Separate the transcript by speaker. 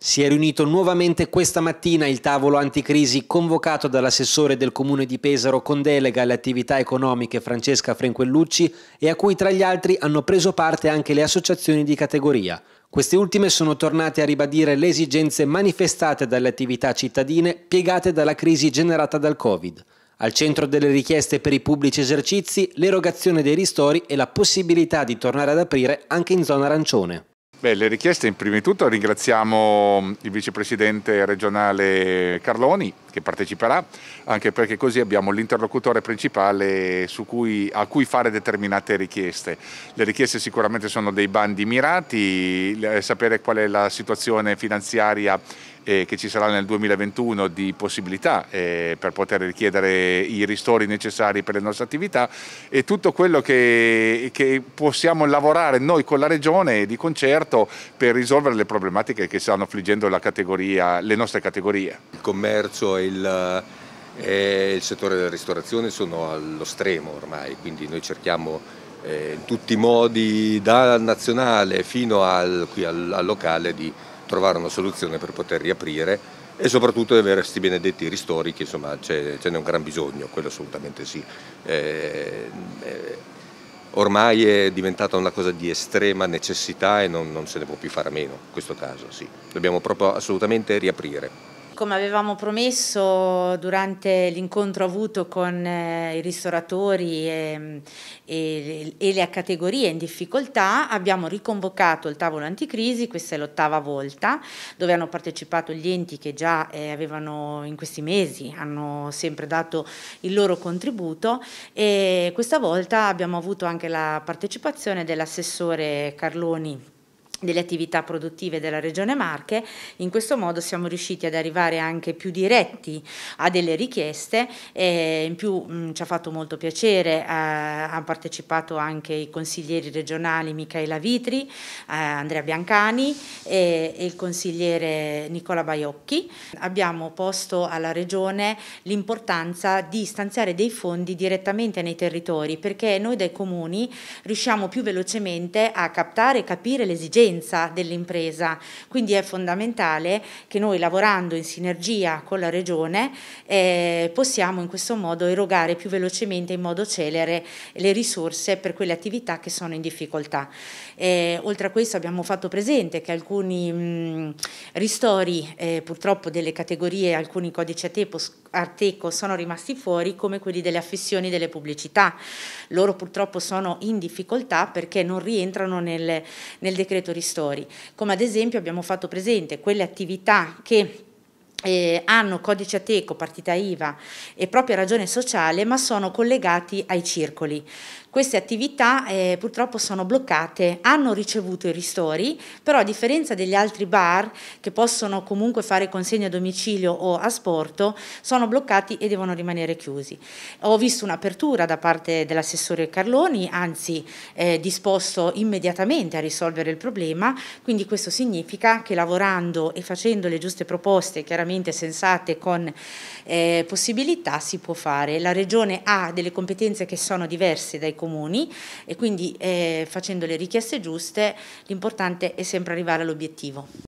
Speaker 1: Si è riunito nuovamente questa mattina il tavolo anticrisi convocato dall'assessore del comune di Pesaro con delega alle attività economiche Francesca Frenquellucci e a cui tra gli altri hanno preso parte anche le associazioni di categoria. Queste ultime sono tornate a ribadire le esigenze manifestate dalle attività cittadine piegate dalla crisi generata dal Covid. Al centro delle richieste per i pubblici esercizi l'erogazione dei ristori e la possibilità di tornare ad aprire anche in zona arancione.
Speaker 2: Beh, le richieste, in primo di tutto ringraziamo il vicepresidente regionale Carloni che parteciperà, anche perché così abbiamo l'interlocutore principale cui, a cui fare determinate richieste. Le richieste sicuramente sono dei bandi mirati, sapere qual è la situazione finanziaria eh, che ci sarà nel 2021 di possibilità eh, per poter richiedere i ristori necessari per le nostre attività e tutto quello che, che possiamo lavorare noi con la Regione di concerto per risolvere le problematiche che stanno affliggendo categoria, le nostre categorie. Il commercio e il,
Speaker 3: e il settore della ristorazione sono allo stremo ormai, quindi noi cerchiamo eh, in tutti i modi, dal nazionale fino al, al, al locale, di trovare una soluzione per poter riaprire e soprattutto di avere questi benedetti ristori che insomma ce n'è un gran bisogno, quello assolutamente sì. Eh, eh, ormai è diventata una cosa di estrema necessità e non, non se ne può più fare a meno in questo caso, sì. Dobbiamo proprio assolutamente riaprire.
Speaker 4: Come avevamo promesso durante l'incontro avuto con eh, i ristoratori e, mm, e, e, le categorie in difficoltà, abbiamo riconvocato il tavolo anticrisi, questa è l'ottava volta, dove hanno partecipato gli enti che già eh, avevano in questi mesi, hanno sempre dato il loro contributo e questa volta abbiamo avuto anche la partecipazione dell'assessore Carloni delle attività produttive della Regione Marche, in questo modo siamo riusciti ad arrivare anche più diretti a delle richieste e in più mh, mm, ci ha fatto molto piacere, eh, hanno partecipato anche i consiglieri regionali Michaela Vitri, eh, Andrea Biancani e, e, il consigliere Nicola Baiocchi. Abbiamo posto alla Regione l'importanza di stanziare dei fondi direttamente nei territori perché noi dai comuni riusciamo più velocemente a captare e capire le esigenze esistenza dell'impresa. Quindi è fondamentale che noi lavorando in sinergia con la Regione eh, possiamo in questo modo erogare più velocemente, in modo celere, le risorse per quelle attività che sono in difficoltà. Eh, oltre a questo abbiamo fatto presente che alcuni mh, ristori eh, purtroppo delle categorie, alcuni codici a tempo Arteco sono rimasti fuori come quelli delle affissioni delle pubblicità. Loro purtroppo sono in difficoltà perché non rientrano nel, nel decreto ristori. Come ad esempio abbiamo fatto presente quelle attività che eh, hanno codice ateco, partita IVA e propria ragione sociale, ma sono collegati ai circoli. Queste attività eh, purtroppo sono bloccate, hanno ricevuto i ristori, però a differenza degli altri bar che possono comunque fare consegne a domicilio o a sporto, sono bloccati e devono rimanere chiusi. Ho visto un'apertura da parte dell'assessore Carloni, anzi eh, disposto immediatamente a risolvere il problema, quindi questo significa che lavorando e facendo le giuste proposte, chiaramente veramente sensate con eh, possibilità si può fare. La Regione ha delle competenze che sono diverse dai comuni e quindi eh, facendo le richieste giuste l'importante è sempre arrivare all'obiettivo.